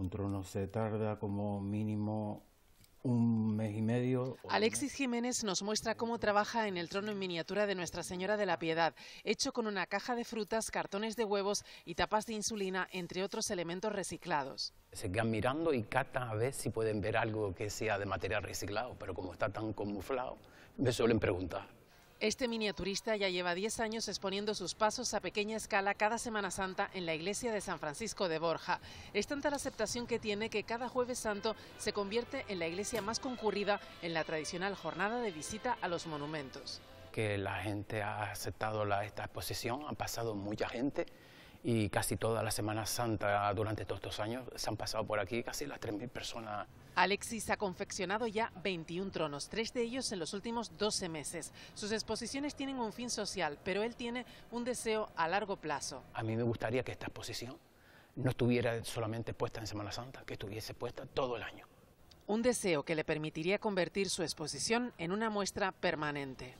Un trono se tarda como mínimo un mes y medio. Alexis Jiménez nos muestra cómo trabaja en el trono en miniatura de Nuestra Señora de la Piedad, hecho con una caja de frutas, cartones de huevos y tapas de insulina, entre otros elementos reciclados. Se quedan mirando y catan a ver si pueden ver algo que sea de material reciclado, pero como está tan camuflado, me suelen preguntar. Este miniaturista ya lleva 10 años exponiendo sus pasos a pequeña escala cada Semana Santa en la iglesia de San Francisco de Borja. Es tanta la aceptación que tiene que cada jueves santo se convierte en la iglesia más concurrida en la tradicional jornada de visita a los monumentos. Que la gente ha aceptado esta exposición, ha pasado mucha gente y casi toda la Semana Santa durante todos estos años se han pasado por aquí casi las 3.000 personas Alexis ha confeccionado ya 21 tronos, tres de ellos en los últimos 12 meses. Sus exposiciones tienen un fin social, pero él tiene un deseo a largo plazo. A mí me gustaría que esta exposición no estuviera solamente puesta en Semana Santa, que estuviese puesta todo el año. Un deseo que le permitiría convertir su exposición en una muestra permanente.